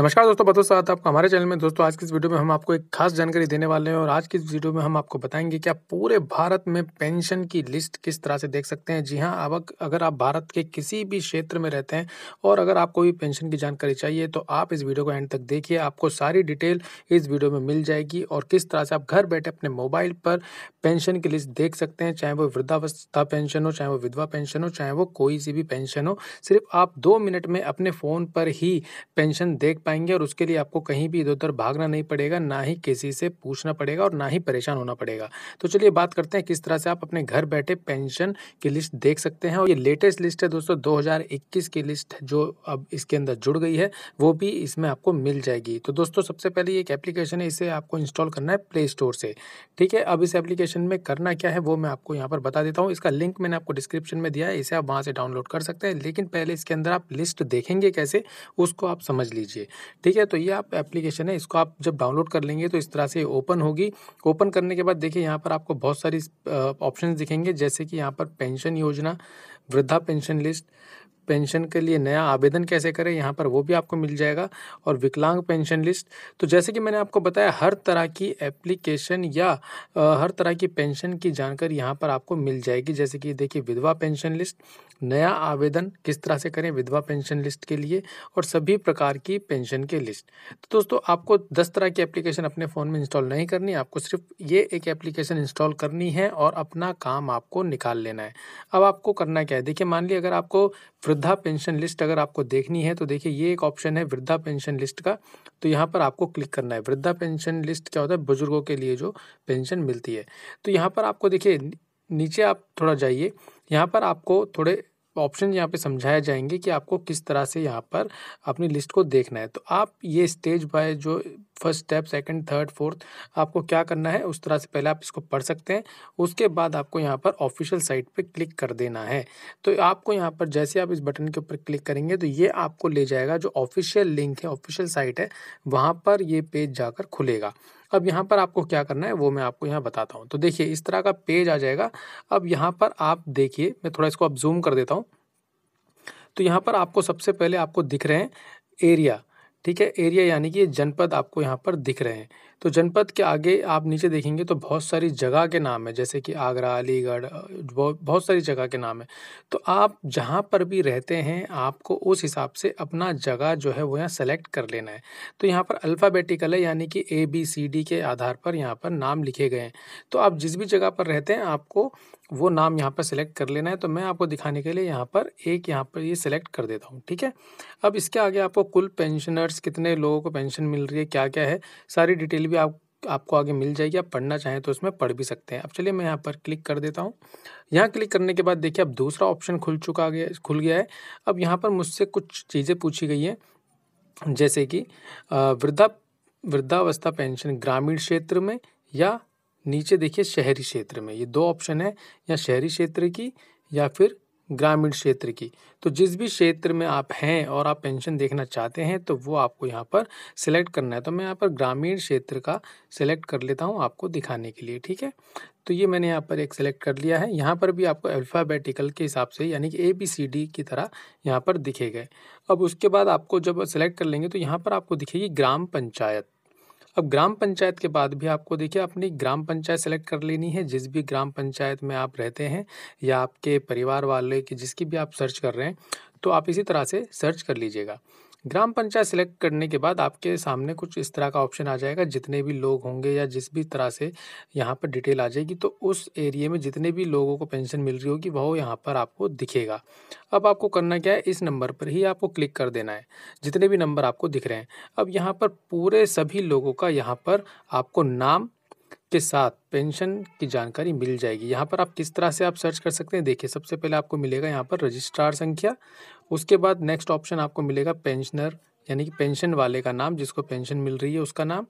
नमस्कार दोस्तों बतो साथ आपका हमारे चैनल में दोस्तों आज की इस वीडियो में हम आपको एक खास जानकारी देने वाले हैं और आज की इस वीडियो में हम आपको बताएंगे कि आप पूरे भारत में पेंशन की लिस्ट किस तरह से देख सकते हैं जी हाँ अब अगर आप भारत के किसी भी क्षेत्र में रहते हैं और अगर आपको भी पेंशन की जानकारी चाहिए तो आप इस वीडियो को एंड तक देखिए आपको सारी डिटेल इस वीडियो में मिल जाएगी और किस तरह से आप घर बैठे अपने मोबाइल पर पेंशन की लिस्ट देख सकते हैं चाहे वो वृद्धावस्था पेंशन हो चाहे वो विधवा पेंशन हो चाहे वो कोई सी भी पेंशन हो सिर्फ आप दो मिनट में अपने फ़ोन पर ही पेंशन देख पाएंगे और उसके लिए आपको कहीं भी इधर उधर भागना नहीं पड़ेगा ना ही किसी से पूछना पड़ेगा और ना ही परेशान होना पड़ेगा तो चलिए बात करते हैं किस तरह से आप अपने घर बैठे पेंशन की लिस्ट देख सकते हैं और ये लेटेस्ट लिस्ट है दोस्तों 2021 की लिस्ट जो अब इसके अंदर जुड़ गई है वो भी इसमें आपको मिल जाएगी तो दोस्तों सबसे पहले एक एप्लीकेशन है इसे आपको इंस्टॉल करना है प्ले स्टोर से ठीक है अब इस एप्लीकेशन में करना क्या है वो मैं आपको यहाँ पर बता देता हूँ इसका लिंक मैंने आपको डिस्क्रिप्शन में दिया है इसे आप वहाँ से डाउनलोड कर सकते हैं लेकिन पहले इसके अंदर आप लिस्ट देखेंगे कैसे उसको आप समझ लीजिए ठीक है तो ये आप एप्लीकेशन है इसको आप जब डाउनलोड कर लेंगे तो इस तरह से ओपन होगी ओपन करने के बाद देखिए यहाँ पर आपको बहुत सारी ऑप्शन दिखेंगे जैसे कि यहाँ पर पेंशन योजना वृद्धा पेंशन लिस्ट पेंशन के लिए नया आवेदन कैसे करें यहाँ पर वो भी आपको मिल जाएगा और विकलांग पेंशन लिस्ट तो जैसे कि मैंने आपको बताया हर तरह की एप्लीकेशन या हर तरह की पेंशन की जानकारी यहाँ पर आपको मिल जाएगी जैसे कि देखिए विधवा पेंशन लिस्ट नया आवेदन किस तरह से करें विधवा पेंशन लिस्ट के लिए और सभी प्रकार की पेंशन की लिस्ट तो दोस्तों आपको दस तरह की एप्लीकेशन अपने फ़ोन में इंस्टॉल नहीं करनी आपको सिर्फ ये एक एप्लीकेशन इंस्टॉल करनी है और अपना काम आपको निकाल लेना है अब आपको करना क्या है देखिए मान लीजिए अगर आपको वृद्धा पेंशन लिस्ट अगर आपको देखनी है तो देखिए ये एक ऑप्शन है वृद्धा पेंशन लिस्ट का तो यहाँ पर आपको क्लिक करना है वृद्धा पेंशन लिस्ट क्या होता है बुजुर्गों के लिए जो पेंशन मिलती है तो यहाँ पर आपको देखिए नीचे आप थोड़ा जाइए यहाँ पर आपको थोड़े ऑप्शन यहाँ पे समझाए जाएंगे कि आपको किस तरह से यहाँ पर अपनी लिस्ट को देखना है तो आप ये स्टेज बाय जो first step second third fourth आपको क्या करना है उस तरह से पहले आप इसको पढ़ सकते हैं उसके बाद आपको यहाँ पर ऑफिशियल साइट पे क्लिक कर देना है तो आपको यहाँ पर जैसे आप इस बटन के ऊपर क्लिक करेंगे तो ये आपको ले जाएगा जो ऑफिशियल लिंक है ऑफिशियल साइट है वहाँ पर ये पेज जाकर खुलेगा अब यहाँ पर आपको क्या करना है वो मैं आपको यहाँ बताता हूँ तो देखिए इस तरह का पेज आ जाएगा अब यहाँ पर आप देखिए मैं थोड़ा इसको अब जूम कर देता हूँ तो यहाँ पर आपको सबसे पहले आपको दिख रहे हैं एरिया ठीक है एरिया यानी कि ये जनपद आपको यहाँ पर दिख रहे हैं तो जनपद के आगे आप नीचे देखेंगे तो बहुत सारी जगह के नाम है जैसे कि आगरा अलीगढ़ बहुत सारी जगह के नाम है तो आप जहाँ पर भी रहते हैं आपको उस हिसाब से अपना जगह जो है वो यहाँ सेलेक्ट कर लेना है तो यहाँ पर अल्फ़ाबेटिकल है यानी कि ए बी सी डी के आधार पर यहाँ पर नाम लिखे गए हैं तो आप जिस भी जगह पर रहते हैं आपको वो नाम यहाँ पर सेलेक्ट कर लेना है तो मैं आपको दिखाने के लिए यहाँ पर एक यहाँ पर ये यह सिलेक्ट कर देता हूँ ठीक है अब इसके आगे आपको कुल पेंशनर्स कितने लोगों को पेंशन मिल रही है क्या क्या है सारी डिटेल भी आप आपको आगे मिल जाएगी आप पढ़ना चाहें तो उसमें पढ़ भी सकते हैं अब चलिए मैं यहाँ पर क्लिक कर देता हूँ यहाँ क्लिक करने के बाद देखिए अब दूसरा ऑप्शन खुल चुका गया खुल गया है अब यहाँ पर मुझसे कुछ चीज़ें पूछी गई हैं जैसे कि वृद्धा वृद्धावस्था पेंशन ग्रामीण क्षेत्र में या नीचे देखिए शहरी क्षेत्र में ये दो ऑप्शन है या शहरी क्षेत्र की या फिर ग्रामीण क्षेत्र की तो जिस भी क्षेत्र में आप हैं और आप पेंशन देखना चाहते हैं तो वो आपको यहाँ पर सिलेक्ट करना है तो मैं यहाँ पर ग्रामीण क्षेत्र का सिलेक्ट कर लेता हूँ आपको दिखाने के लिए ठीक है तो ये मैंने यहाँ पर एक सेलेक्ट कर लिया है यहाँ पर भी आपको अल्फ़ाबेटिकल के हिसाब से यानी कि ए बी सी डी की तरह यहाँ पर दिखे गए अब उसके बाद आपको जब सेलेक्ट कर लेंगे तो यहाँ पर आपको दिखेगी ग्राम पंचायत अब ग्राम पंचायत के बाद भी आपको देखिए अपनी ग्राम पंचायत सेलेक्ट कर लेनी है जिस भी ग्राम पंचायत में आप रहते हैं या आपके परिवार वाले की जिसकी भी आप सर्च कर रहे हैं तो आप इसी तरह से सर्च कर लीजिएगा ग्राम पंचायत सिलेक्ट करने के बाद आपके सामने कुछ इस तरह का ऑप्शन आ जाएगा जितने भी लोग होंगे या जिस भी तरह से यहाँ पर डिटेल आ जाएगी तो उस एरिया में जितने भी लोगों को पेंशन मिल रही होगी वह यहाँ पर आपको दिखेगा अब आपको करना क्या है इस नंबर पर ही आपको क्लिक कर देना है जितने भी नंबर आपको दिख रहे हैं अब यहाँ पर पूरे सभी लोगों का यहाँ पर आपको नाम के साथ पेंशन की जानकारी मिल जाएगी यहाँ पर आप किस तरह से आप सर्च कर सकते हैं देखिए सबसे पहले आपको मिलेगा यहाँ पर रजिस्ट्रार संख्या उसके बाद नेक्स्ट ऑप्शन आपको मिलेगा पेंशनर यानी कि पेंशन वाले का नाम जिसको पेंशन मिल रही है उसका नाम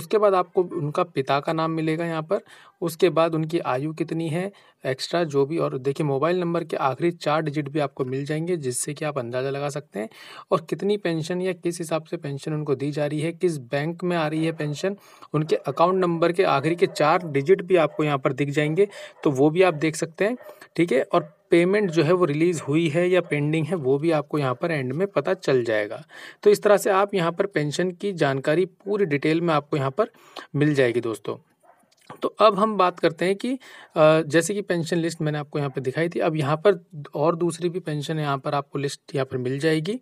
उसके बाद आपको उनका पिता का नाम मिलेगा यहाँ पर उसके बाद उनकी आयु कितनी है एक्स्ट्रा जो भी और देखिए मोबाइल नंबर के आखिरी चार डिजिट भी आपको मिल जाएंगे जिससे कि आप अंदाज़ा लगा सकते हैं और कितनी पेंशन या किस हिसाब से पेंशन उनको दी जा रही है किस बैंक में आ रही है पेंशन उनके अकाउंट नंबर के आखिरी के चार डिजिट भी आपको यहाँ पर दिख जाएंगे तो वो भी आप देख सकते हैं ठीक है और पेमेंट जो है वो रिलीज़ हुई है या पेंडिंग है वो भी आपको यहाँ पर एंड में पता चल जाएगा तो इस तरह से आप यहाँ पर पेंशन की जानकारी पूरी डिटेल में आपको यहाँ पर मिल जाएगी दोस्तों तो अब हम बात करते हैं कि जैसे कि पेंशन लिस्ट मैंने आपको यहाँ पर दिखाई थी अब यहाँ पर और दूसरी भी पेंशन यहाँ पर आपको लिस्ट यहाँ पर मिल जाएगी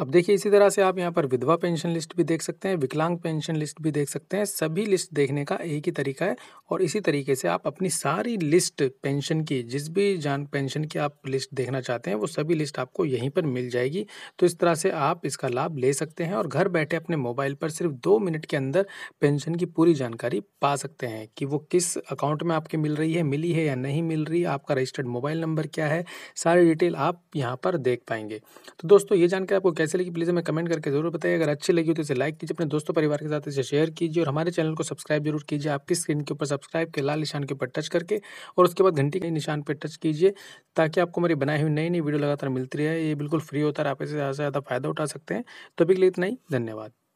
अब देखिए इसी तरह से आप यहाँ पर विधवा पेंशन लिस्ट भी देख सकते हैं विकलांग पेंशन लिस्ट भी देख सकते हैं सभी लिस्ट देखने का एक ही तरीका है और इसी तरीके से आप अपनी सारी लिस्ट पेंशन की जिस भी जान पेंशन की आप लिस्ट देखना चाहते हैं वो सभी लिस्ट आपको यहीं पर मिल जाएगी तो इस तरह से आप इसका लाभ ले सकते हैं और घर बैठे अपने मोबाइल पर सिर्फ दो मिनट के अंदर पेंशन की पूरी जानकारी पा सकते हैं कि वो किस अकाउंट में आपकी मिल रही है मिली है या नहीं मिल रही आपका रजिस्टर्ड मोबाइल नंबर क्या है सारी डिटेल आप यहाँ पर देख पाएंगे तो दोस्तों ये जानकारी आपको कैसे कैसे लगी प्लीज़ हमें कमेंट करके ज़रूर बताइए अगर अच्छी लगी हो तो इसे लाइक कीजिए अपने दोस्तों परिवार के साथ इसे शेयर कीजिए और हमारे चैनल को सब्सक्राइब जरूर कीजिए आपकी स्क्रीन के ऊपर सब्सक्राइब के लाल निशान के ऊपर टच करके और उसके बाद घंटी के निशान पर टच कीजिए ताकि आपको हमारी बनाई हुई नई नई वीडियो लगातार मिलती रहे ये बिल्कुल फ्री होता है आप इसे ज़्यादा से ज़्यादा फ़ायदा उठा सकते हैं तो अभी के लिए इतना ही धन्यवाद